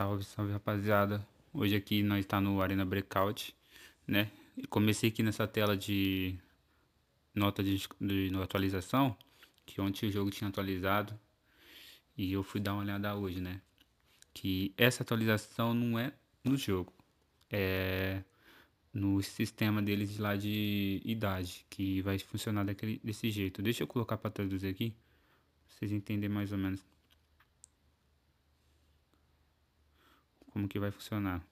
Salve, salve rapaziada. Hoje aqui nós está no Arena Breakout, né? Comecei aqui nessa tela de nota de, de, de, atualização, que ontem o jogo tinha atualizado e eu fui dar uma olhada hoje, né? Que essa atualização não é no jogo, é no sistema deles lá de idade, que vai funcionar daquele, desse jeito. Deixa eu colocar para traduzir aqui, pra vocês entenderem mais ou menos. como que vai funcionar.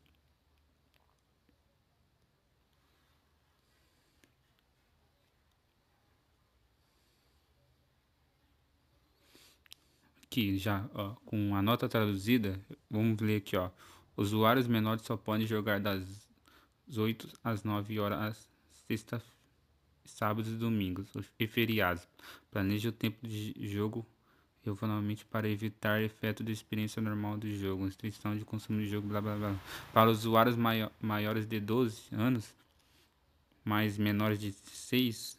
Aqui já ó, com a nota traduzida, vamos ler aqui ó. Usuários menores só podem jogar das 8 às 9 horas sexta, sábados e domingos e feriados. Planeje o tempo de jogo novamente para evitar efeito da experiência normal do jogo, restrição de consumo de jogo, blá blá blá. Para usuários mai maiores de 12 anos, mas menores de 6,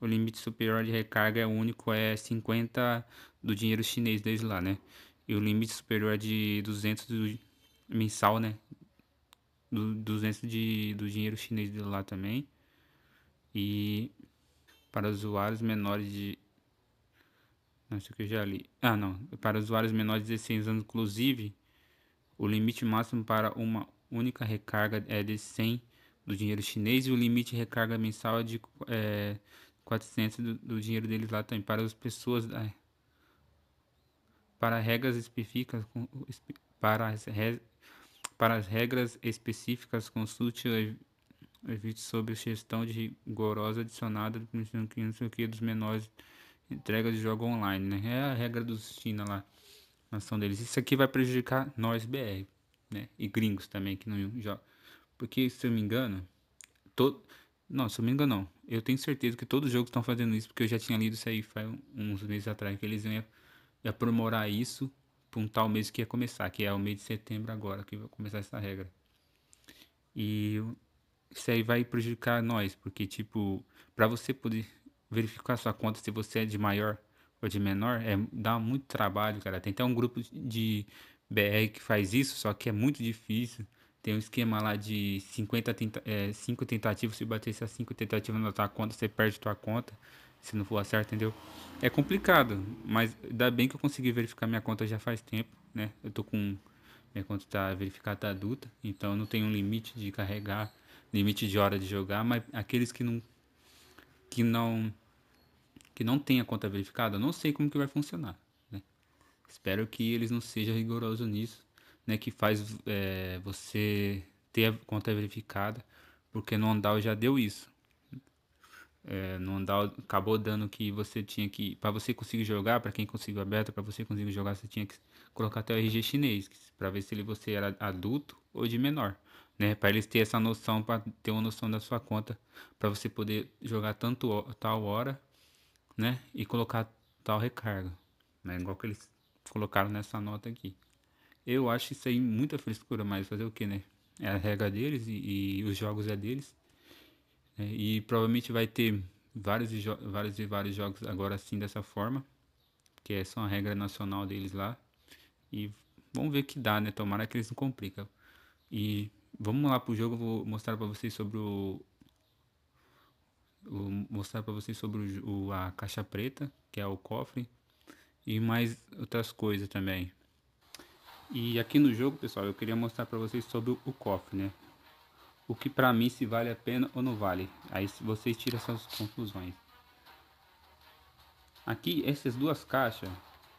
o limite superior de recarga é único é 50 do dinheiro chinês desde lá, né? E o limite superior é de 200 do, mensal, né? Do, 200 de, do dinheiro chinês de lá também. E para usuários menores de não, o que eu já li. Ah, não. Para usuários menores de 16 anos, inclusive, o limite máximo para uma única recarga é de 100 do dinheiro chinês e o limite de recarga mensal é de é, 400 do, do, dinheiro deles lá também. Para as pessoas. É, para regras específicas. Para as, re, para as regras específicas, consulte o evite sobre gestão de rigorosa adicionada do que é dos menores entrega de jogo online, né? É a regra dos China lá, nação deles. Isso aqui vai prejudicar nós BR, né? E gringos também que não jogam. Porque se eu me engano, todo não, se eu me engano não. Eu tenho certeza que todos os jogos estão fazendo isso, porque eu já tinha lido isso aí faz uns meses atrás que eles iam aprimorar isso para um tal mês que ia começar, que é o mês de setembro agora que vai começar essa regra. E isso aí vai prejudicar nós, porque tipo, para você poder verificar sua conta se você é de maior ou de menor, é, dá muito trabalho, cara. Tem até um grupo de BR que faz isso, só que é muito difícil. Tem um esquema lá de 50 tenta, é, cinco tentativas, se bater essas 5 tentativas na tua conta, você perde tua conta. Se não for certo entendeu? É complicado, mas dá bem que eu consegui verificar minha conta já faz tempo, né? Eu tô com minha conta tá verificada tá adulta, então não tem um limite de carregar, limite de hora de jogar, mas aqueles que não que não que não tenha conta verificada, não sei como que vai funcionar. Né? Espero que eles não sejam rigorosos nisso, né? Que faz é, você ter a conta verificada, porque no Andal já deu isso. É, no Andal acabou dando que você tinha que, para você conseguir jogar, para quem conseguiu aberto, para você conseguir jogar, você tinha que colocar até o RG chinês, para ver se ele você era adulto ou de menor né? Para eles ter essa noção, para ter uma noção da sua conta, para você poder jogar tanto tal hora, né? E colocar tal recarga, né? Igual que eles colocaram nessa nota aqui. Eu acho isso aí muita frescura, mas fazer o que, né? É a regra deles e, e os jogos é deles. É, e provavelmente vai ter vários e, vários e vários jogos agora assim dessa forma, que é só uma regra nacional deles lá. E vamos ver que dá, né? Tomara que eles não complicam. E Vamos lá pro jogo, vou mostrar para vocês sobre o vou mostrar para vocês sobre o, a caixa preta, que é o cofre, e mais outras coisas também. E aqui no jogo, pessoal, eu queria mostrar para vocês sobre o, cofre, né? O que para mim se vale a pena ou não vale. Aí vocês tiram suas conclusões. Aqui, essas duas caixas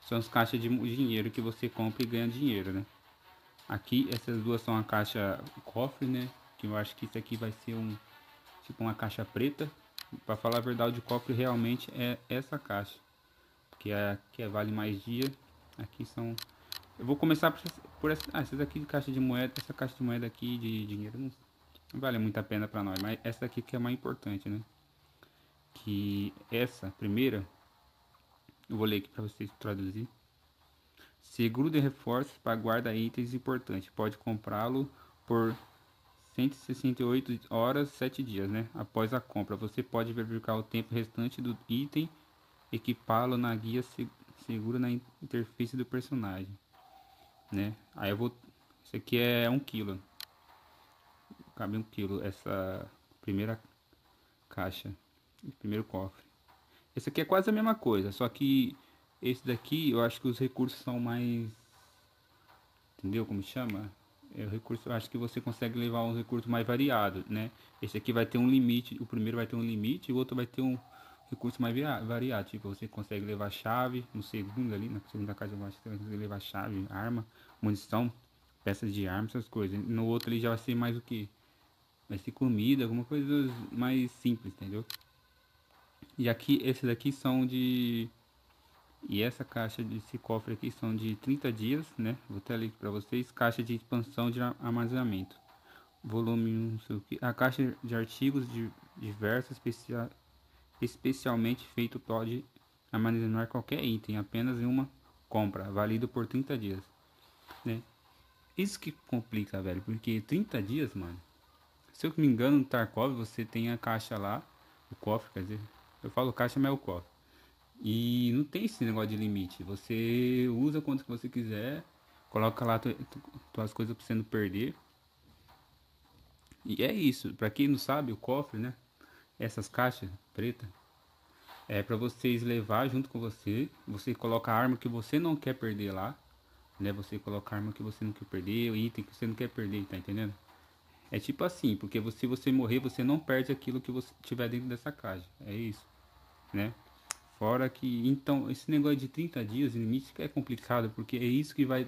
são as caixas de dinheiro que você compra e ganha dinheiro, né? Aqui, essas duas são a caixa cofre, né? Que eu acho que isso aqui vai ser um tipo uma caixa preta. Para falar a verdade, o cofre realmente é essa caixa, que é que é vale mais dia. Aqui são eu vou começar por, por essa, ah, de caixa de moeda, essa caixa de moeda aqui de dinheiro não, vale muito a pena para nós, mas essa aqui que é mais importante, né? Que essa primeira eu vou ler aqui para vocês traduzir. Seguro de reforços para guarda itens importantes. Pode comprá-lo por 168 horas 7 dias, né? Após a compra, você pode verificar o tempo restante do item, equipá-lo na guia se segura na interface do personagem, né? Aí eu vou isso aqui é 1 um quilo. Cabe 1 um quilo essa primeira caixa, primeiro cofre. Esse aqui é quase a mesma coisa, só que esse daqui, eu acho que os recursos são mais... Entendeu como chama? É o recurso, eu acho que você consegue levar um recurso mais variado, né? Esse aqui vai ter um limite, o primeiro vai ter um limite, o outro vai ter um recurso mais variado. Tipo, você consegue levar chave no segundo ali, na segunda casa eu acho que você consegue levar chave, arma, munição, peças de arma, essas coisas. No outro ele já vai ser mais o que? Vai ser comida, alguma coisa mais simples, entendeu? E aqui, esse daqui são de e essa caixa desse cofre aqui são de 30 dias, né? Vou até ler para vocês. Caixa de expansão de armazenamento. Volume 1, não sei o que. A caixa de artigos de diversos, especia... especialmente feito pode armazenar qualquer item, apenas em uma compra, Valido por 30 dias. Né? Isso que complica, velho, porque 30 dias, mano. Se eu não me engano, no Tarkov você tem a caixa lá, o cofre, quer dizer, eu falo caixa, mas é o cofre e não tem esse negócio de limite. Você usa quanto que você quiser, coloca lá tu, tu, tuas coisas pra você não perder. E é isso. Para quem não sabe, o cofre, né? Essas caixas preta é para vocês levar junto com você. Você coloca a arma que você não quer perder lá, né? Você coloca a arma que você não quer perder, o item que você não quer perder, tá entendendo? É tipo assim, porque se você morrer, você não perde aquilo que você tiver dentro dessa caixa. É isso, né? Fora que, então, esse negócio de 30 dias limite é complicado, porque é isso que vai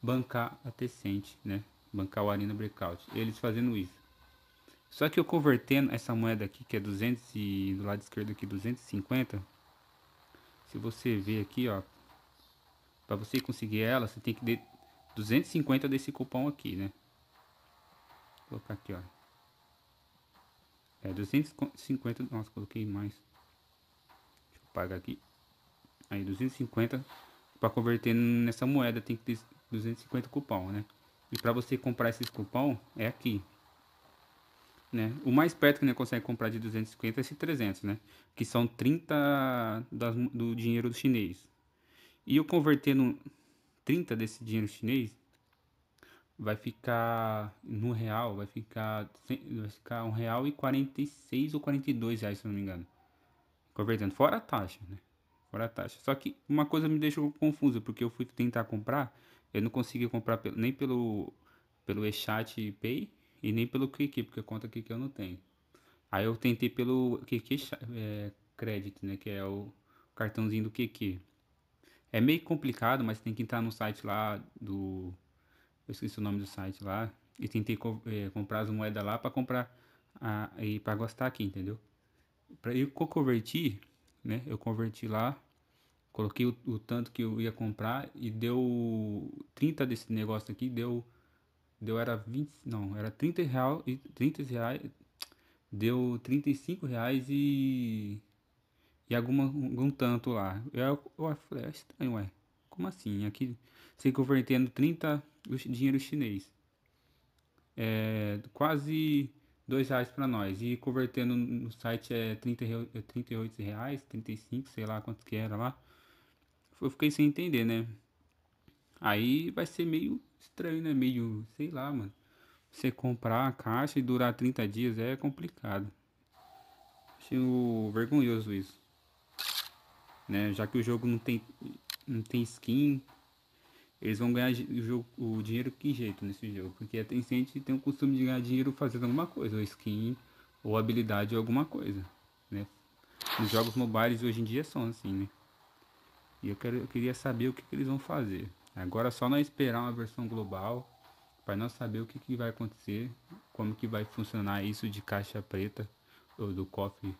bancar a Tecente, né? Bancar o Arena Breakout. Eles fazendo isso. Só que eu convertendo essa moeda aqui, que é 200 e do lado esquerdo aqui 250, se você ver aqui, ó, para você conseguir ela, você tem que ter 250 desse cupom aqui, né? Vou colocar aqui, ó. É 250, nossa, coloquei mais paga aqui. Aí 250 para converter nessa moeda tem que ter 250 cupom, né? E para você comprar esses cupom é aqui. Né? O mais perto que a consegue comprar de 250 é esse 300, né? Que são 30 das, do dinheiro do chinês. E eu convertendo 30 desse dinheiro chinês, vai ficar no real, vai ficar, vai ficar um real e 46 ou 42 reais, se não me engano. Aproveitando, fora a taxa, né? Fora a taxa. Só que uma coisa me deixou confusa, porque eu fui tentar comprar, eu não consegui comprar nem pelo, pelo eChat Pay e nem pelo que porque conta aqui que eu não tenho. Aí eu tentei pelo que é, Crédito, né? Que é o cartãozinho do que É meio complicado, mas tem que entrar no site lá do. Eu esqueci o nome do site lá. E tentei co é, comprar as moedas lá para comprar a, e para gostar aqui, entendeu? para eu converti, né? Eu converti lá, coloquei o, o, tanto que eu ia comprar e deu 30 desse negócio aqui, deu deu era 20, não, era 30 real e 30 reais, deu 35 reais e e alguma algum tanto lá. Eu, eu falei, é estranho, ué. Como assim? Aqui se convertendo 30 dinheiro chinês. É, quase dois reais para nós. E convertendo no site é 30, 38 é reais, 35, sei lá quanto que era lá. Eu fiquei sem entender, né? Aí vai ser meio estranho, né? Meio, sei lá, mano. Você comprar a caixa e durar 30 dias é complicado. Achei vergonhoso isso. Né? Já que o jogo não tem, não tem skin, eles vão ganhar o, jogo, o dinheiro que jeito nesse jogo, porque a é, Tencent tem o costume de ganhar dinheiro fazendo alguma coisa, ou skin, ou habilidade, ou alguma coisa, né? Os jogos mobiles hoje em dia são assim, né? E eu, quero, eu queria saber o que, que, eles vão fazer. Agora só não esperar uma versão global, para não saber o que, que vai acontecer, como que vai funcionar isso de caixa preta, ou do cofre,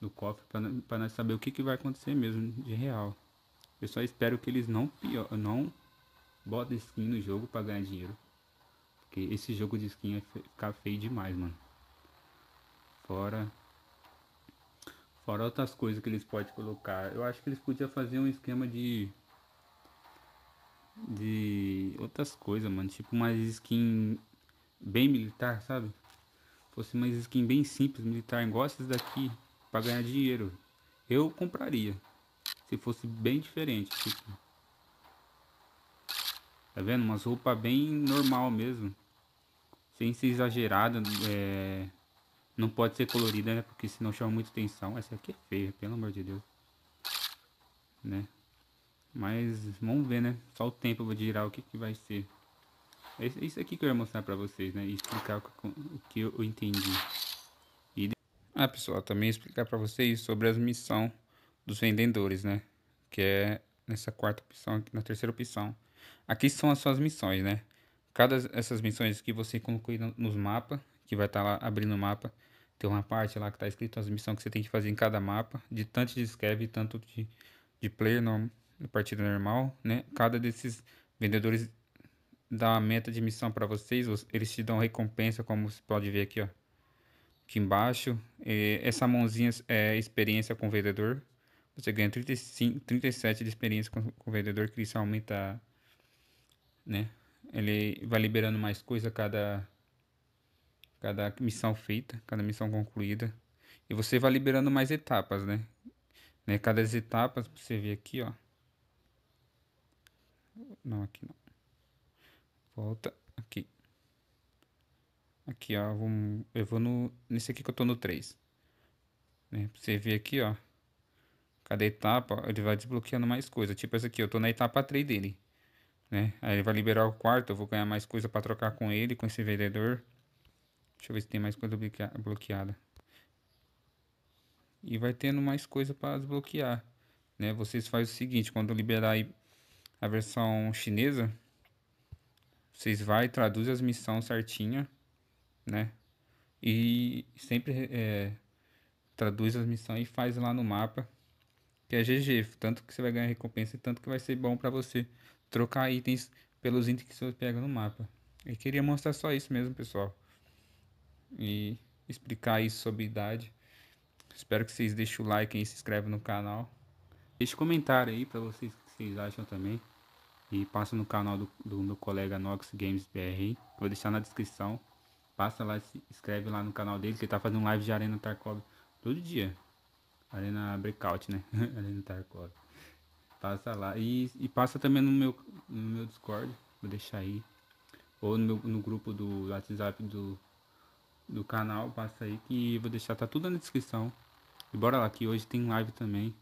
do cofre, para nós saber o que, que vai acontecer mesmo de real. Eu só espero que eles não, pior, não bota skin no jogo pra ganhar dinheiro. Porque esse jogo de skin vai é ficar feio demais, mano. Fora. Fora outras coisas que eles podem colocar. Eu acho que eles podiam fazer um esquema de. De outras coisas, mano. Tipo mais skin bem militar, sabe? Fosse mais skin bem simples, militar, igual essas daqui, pra ganhar dinheiro. Eu compraria. Se fosse bem diferente, tipo. Tá vendo? Umas roupas bem normal mesmo. Sem ser exagerada. É... Não pode ser colorida, né? Porque senão chama muita atenção. Essa aqui é feia, pelo amor de Deus. Né? Mas vamos ver, né? Só o tempo vai girar o que, que vai ser. É, é isso aqui que eu ia mostrar pra vocês, né? E explicar o que eu entendi. E... Ah, pessoal, também explicar pra vocês sobre as missões dos vendedores, né? Que é nessa quarta opção, na terceira opção. Aqui são as suas missões, né? Cada essas missões que você conclui nos mapas, que vai estar tá lá abrindo o mapa, tem uma parte lá que está escrito as missões que você tem que fazer em cada mapa, de tanto de escreve, tanto de, de player no, no partida normal, né? Cada desses vendedores dá meta de missão para vocês, eles te dão recompensa, como você pode ver aqui, ó. Aqui embaixo, e essa mãozinha é experiência com o vendedor. Você ganha 35, 37 de experiência com, com o vendedor, que isso aumenta né? Ele vai liberando mais coisa cada cada missão feita, cada missão concluída. E você vai liberando mais etapas, né? né? Cada etapa, você vê aqui, ó. Não, aqui não. Volta aqui. Aqui, ó. Vamos, eu vou no, nesse aqui que eu tô no 3. Né? você ver aqui, ó. Cada etapa, ó, ele vai desbloqueando mais coisa. Tipo essa aqui, eu tô na etapa 3 dele né? Aí ele vai liberar o quarto, eu vou ganhar mais coisa para trocar com ele, com esse vendedor. Deixa eu ver se tem mais coisa bloqueada. E vai tendo mais coisa para desbloquear, né? Vocês fazem o seguinte, quando liberar a versão chinesa, vocês vai traduz as missões certinha, né? E sempre é, traduz as missões e faz lá no mapa, que é GG, tanto que você vai ganhar recompensa e tanto que vai ser bom para você trocar itens pelos itens que você pega no mapa. Eu queria mostrar só isso mesmo, pessoal. E explicar isso sobre idade. Espero que vocês deixem o like e se inscrevam no canal. Deixe comentário aí para vocês o que vocês acham também. E passa no canal do, do, meu colega Nox Games BR. Vou deixar na descrição. Passa lá, se inscreve lá no canal dele, que ele tá fazendo live de Arena Tarkov todo dia. Arena Breakout, né? Arena Tarkov. Passa lá. E, e passa também no meu, no meu Discord. Vou deixar aí. Ou no, meu, no grupo do WhatsApp do, do canal. Passa aí que vou deixar. Tá tudo na descrição. E bora lá que hoje tem live também.